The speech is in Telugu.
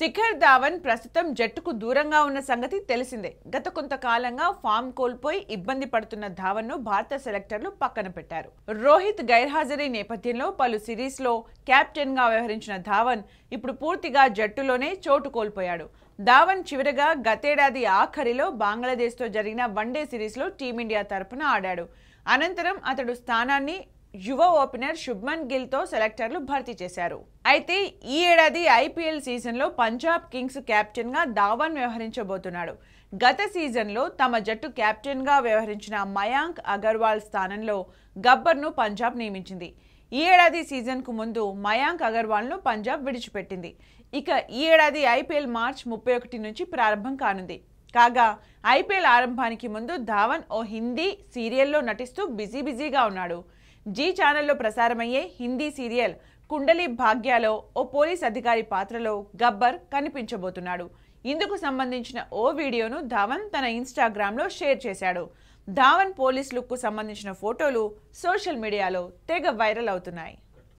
శిఖర్ ధావన్ ప్రస్తుతం జట్టుకు దూరంగా ఉన్న సంగతి తెలిసిందే గత కొంతకాలంగా ఫామ్ కోల్పోయి ఇబ్బంది పడుతున్న ధావన్ను భారత సెలెక్టర్లు పక్కన పెట్టారు రోహిత్ గైర్హాజరీ నేపథ్యంలో పలు సిరీస్లో కెప్టెన్గా వ్యవహరించిన ధావన్ ఇప్పుడు పూర్తిగా జట్టులోనే చోటు కోల్పోయాడు ధావన్ చివరగా గతేడాది ఆఖరిలో బంగ్లాదేశ్తో జరిగిన వన్డే సిరీస్లో టీమిండియా తరపున ఆడాడు అనంతరం అతడు స్థానాన్ని యువ ఓపెనర్ శుభ్మన్ గిల్తో సెలెక్టర్లు భర్తీ చేశారు అయితే ఈ ఏడాది ఐపీఎల్ సీజన్లో పంజాబ్ కింగ్స్ కెప్టెన్గా ధావన్ వ్యవహరించబోతున్నాడు గత సీజన్లో తమ జట్టు కెప్టెన్గా వ్యవహరించిన మయాంక్ అగర్వాల్ స్థానంలో గబ్బర్ను పంజాబ్ నియమించింది ఈ ఏడాది సీజన్కు ముందు మయాంక్ ను పంజాబ్ విడిచిపెట్టింది ఇక ఈ ఏడాది ఐపీఎల్ మార్చ్ ముప్పై ఒకటి నుంచి ప్రారంభం కానుంది కాగా ఐపీఎల్ ఆరంభానికి ముందు ధావన్ ఓ హిందీ సీరియల్లో నటిస్తూ బిజీ బిజీగా ఉన్నాడు జీ ఛానల్లో ప్రసారమయ్యే హిందీ సీరియల్ కుండలి భాగ్యాలో ఓ పోలీస్ అధికారి పాత్రలో గబ్బర్ కనిపించబోతున్నాడు ఇందుకు సంబంధించిన ఓ వీడియోను ధావన్ తన ఇన్స్టాగ్రామ్లో షేర్ చేశాడు ధావన్ పోలీస్ లుక్కు సంబంధించిన ఫోటోలు సోషల్ మీడియాలో తెగ వైరల్ అవుతున్నాయి